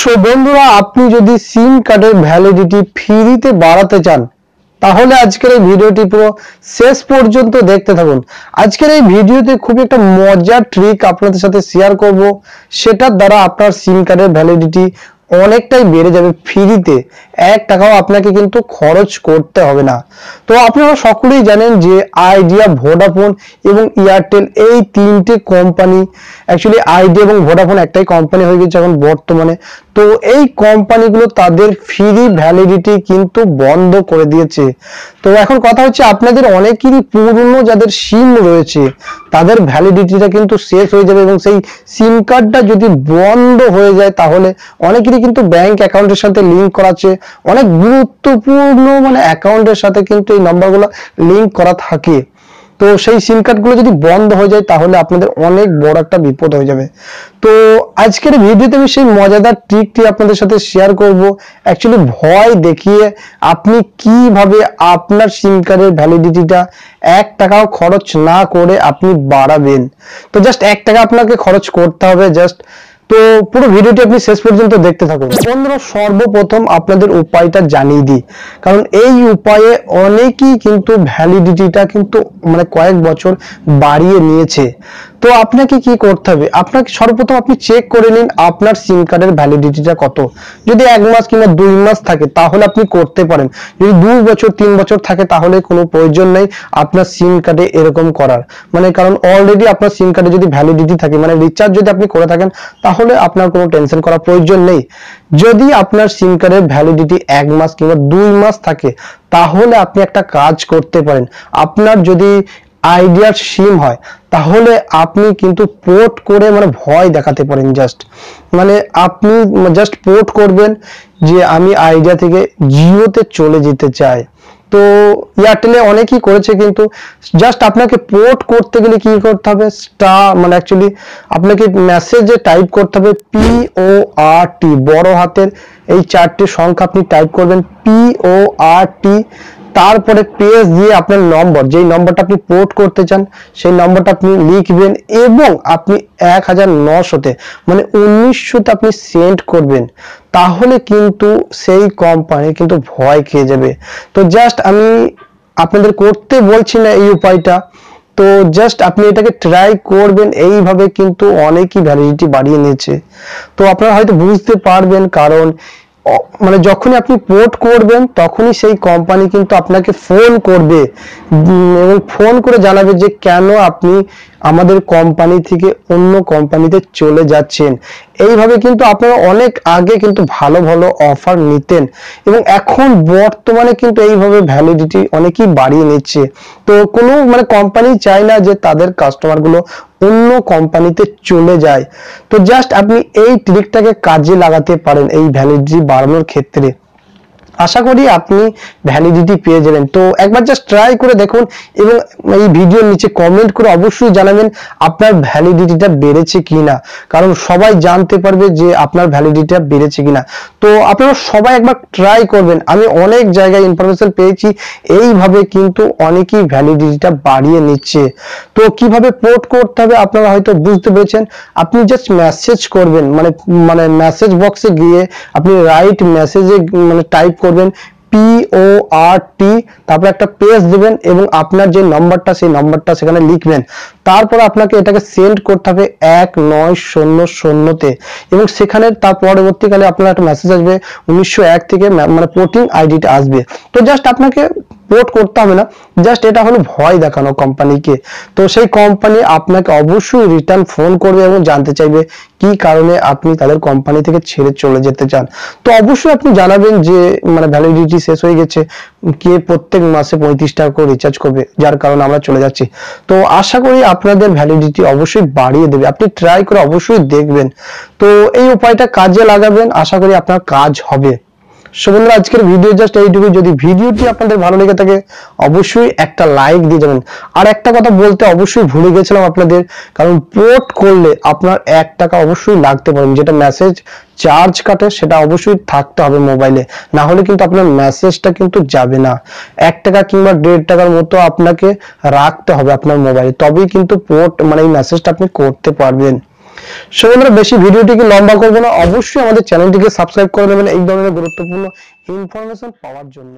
so বন্ধুরা আপনি যদি সিম কার্ডের ভ্যালিডিটি ফ্রিতে বাড়াতে চান তাহলে আজকের এই ভিডিওটি পুরো শেষ পর্যন্ত দেখতে থাকুন আজকের এই ভিডিওতে খুব একটা মজার ট্রিক আপনাদের সাথে শেয়ার করব সেটার দ্বারা আপনার সিম কার্ডের ভ্যালিডিটি অনেকটাই বেড়ে যাবে ফ্রিতে এক টাকাও আপনাকে কিন্তু খরচ করতে হবে না তো আপনারা সকলেই জানেন যে আইডিয়া ভোডাফোন এবং এয়ারটেল এই তিনটে কোম্পানি অ্যাকচুয়ালি আইডিয়া এবং ভোডাফোন একটাই কোম্পানি হয়ে গেছে এখন বর্তমানে তো এই কোম্পানিগুলো তাদের ফ্রি ভ্যালিডিটি কিন্তু বন্ধ করে দিয়েছে তো এখন কথা হচ্ছে আপনাদের অনেকেরই পুরনো যাদের সিম রয়েছে তাদের ভ্যালিডিটিটা কিন্তু শেষ হয়ে যাবে এবং সেই সিম কার্ডটা যদি বন্ধ হয়ে যায় তাহলে অনেকেরই কিন্তু ব্যাংক অ্যাকাউন্টের সাথে লিঙ্ক করা আছে অনেক গুরুত্বপূর্ণ মানে অ্যাকাউন্টের সাথে কিন্তু এই নাম্বারগুলো লিঙ্ক করা থাকে তো সেই সিম কার্ডগুলো যদি বন্ধ হয়ে যায় তাহলে আপনাদের অনেক বড় একটা বিপদ হয়ে যাবে তো আজকের ভিডিওতে আমি সেই মজাদার ট্রিকটি আপনাদের সাথে শেয়ার করব অ্যাকচুয়ালি ভয় দেখিয়ে আপনি কিভাবে আপনার সিম কার্ডের ভ্যালিডিটিটা এক টাকাও খরচ না করে আপনি বাড়াবেন তো জাস্ট এক টাকা আপনাকে খরচ করতে হবে জাস্ট তো পুরো ভিডিওটি আপনি শেষ পর্যন্ত দেখতে থাকুন বন্ধুরা সর্বপ্রথম আপনাদের উপায়টা জানিয়ে দিই কারণ এই উপায়ে অনেকেই কিন্তু ভ্যালিডিটিটা কিন্তু মানে কয়েক বছর বাড়িয়ে নিয়েছে তো আপনাকে কি করতে হবে আপনাকে সর্বপ্রথম আপনি চেক করে নিন আপনার সিম কার্ডের ভ্যালিডিটিটা কত যদি এক মাস কিংবা দুই মাস থাকে তাহলে আপনি করতে পারেন যদি দুই বছর তিন বছর থাকে তাহলে কোনো প্রয়োজন নেই আপনার সিম কার্ডে এরকম করার মানে কারণ অলরেডি আপনার সিম কার্ডে যদি ভ্যালিডিটি থাকে মানে রিচার্জ যদি আপনি করে থাকেন তাহলে আপনার কোনো টেনশন করার প্রয়োজন নেই যদি আপনার সিম কার্ডের ভ্যালিডিটি এক মাস কিংবা দুই মাস থাকে তাহলে আপনি একটা কাজ করতে পারেন আপনার যদি আইডিয়ার সিম হয় তাহলে আপনি কিন্তু পোর্ট করে মানে ভয় দেখাতে পারেন জাস্ট মানে আপনি জাস্ট পোর্ট করবেন যে আমি আইডিয়া থেকে জিওতে চলে যেতে চাই তো এয়ারটেলে অনেকেই করেছে কিন্তু জাস্ট আপনাকে পোর্ট করতে গেলে কি করতে হবে স্টা মানে অ্যাকচুয়ালি আপনাকে মেসেজে টাইপ করতে হবে পি ও আর টি বড় হাতের এই চারটি সংখ্যা আপনি টাইপ করবেন পি ও আর টি তারপরে পেজ দিয়ে আপনার নম্বর যেই নম্বরটা আপনি পোর্ট করতে চান সেই নম্বরটা আপনি লিখবেন এবং আপনি এক হাজার নশোতে মানে উনিশশোতে আপনি সেন্ড করবেন তাহলে কিন্তু সেই কোম্পানি কিন্তু ভয় খেয়ে যাবে তো জাস্ট আমি আপনাদের করতে বলছি না এই উপায়টা তো জাস্ট আপনি এটাকে ট্রাই করবেন এইভাবে কিন্তু অনেকই ভ্যালিডিটি বাড়িয়ে নিয়েছে তো আপনারা হয়তো বুঝতে পারবেন কারণ মানে যখনই আপনি পোর্ট করবেন তখনই সেই কোম্পানি কিন্তু আপনাকে ফোন করবে এবং ফোন করে জানাবে যে কেন আপনি আমাদের কোম্পানি থেকে অন্য কোম্পানিতে চলে যাচ্ছেন এইভাবে কিন্তু আপনারা অনেক আগে কিন্তু ভালো ভালো অফার নিতেন এবং এখন বর্তমানে কিন্তু এইভাবে ভ্যালিডিটি অনেকই বাড়িয়ে নিচ্ছে তো কোনো মানে কোম্পানি চায় না যে তাদের কাস্টমারগুলো অন্য কোম্পানিতে চলে যায় তো জাস্ট আপনি এই ট্রিকটাকে কাজে লাগাতে পারেন এই ভ্যালিডিটি বাড়ানোর ক্ষেত্রে আশা করি আপনি ভ্যালিডিটি পেয়ে যাবেন তো একবার জাস্ট ট্রাই করে দেখুন এবং এই ভিডিওর নিচে কমেন্ট করে অবশ্যই জানাবেন আপনার ভ্যালিডিটিটা বেড়েছে কি না কারণ সবাই জানতে পারবে যে আপনার ভ্যালিডিটিটা বেড়েছে কি না তো আপনারা সবাই একবার ট্রাই করবেন আমি অনেক জায়গায় ইনফরমেশন পেয়েছি এইভাবে কিন্তু অনেকেই ভ্যালিডিটিটা বাড়িয়ে নিচ্ছে তো কিভাবে পোর্ট করতে হবে আপনারা হয়তো বুঝতে পেরেছেন আপনি জাস্ট মেসেজ করবেন মানে মানে মেসেজ বক্সে গিয়ে আপনি রাইট মেসেজে মানে টাইপ করবেন পিওআরটি তারপর একটা পেজ দেবেন এবং আপনার যে নাম্বারটা সেই নাম্বারটা সেখানে লিখবেন তারপর আপনাকে এটাকে সেন্ড করতে হবে এক নয় শূন্য শূন্যতে এবং সেখানে তার পরবর্তীকালে আপনার একটা মেসেজ আসবে উনিশশো এক থেকে মানে পোর্টিং আইডিটা আসবে তো জাস্ট আপনাকে পোর্ট করতে হবে না জাস্ট এটা হলো ভয় দেখানো কোম্পানিকে তো সেই কোম্পানি আপনাকে অবশ্যই রিটার্ন ফোন করবে এবং জানতে চাইবে কি কারণে আপনি তাদের কোম্পানি থেকে ছেড়ে চলে যেতে চান তো অবশ্যই আপনি জানাবেন যে মানে ভ্যালিডিটি শেষ হয়ে গেছে কে প্রত্যেক মাসে পঁয়ত্রিশ টাকা করে রিচার্জ করবে যার কারণে আমরা চলে যাচ্ছি তো আশা করি আপনাদের ভ্যালিডিটি অবশ্যই বাড়িয়ে দেবে আপনি ট্রাই করে অবশ্যই দেখবেন তো এই উপায়টা কাজে লাগাবেন আশা করি আপনার কাজ হবে সো বন্ধুরা আজকের ভিডিও জাস্ট এইটুকুই যদি ভিডিওটি আপনাদের ভালো লেগে থাকে অবশ্যই একটা লাইক দিয়ে যাবেন আর একটা কথা বলতে অবশ্যই ভুলে গেছিলাম আপনাদের কারণ পোর্ট করলে আপনার এক টাকা অবশ্যই লাগতে পারেন যেটা মেসেজ চার্জ কাটে সেটা অবশ্যই থাকতে হবে মোবাইলে না হলে কিন্তু আপনার মেসেজটা কিন্তু যাবে না এক টাকা কিংবা দেড় টাকার মতো আপনাকে রাখতে হবে আপনার মোবাইলে তবেই কিন্তু পোর্ট মানে এই মেসেজটা আপনি করতে পারবেন সো বন্ধুরা বেশি ভিডিওটিকে লম্বা করবো না অবশ্যই আমাদের চ্যানেলটিকে সাবস্ক্রাইব করে দেবেন এই ধরনের গুরুত্বপূর্ণ ইনফরমেশন পাওয়ার জন্য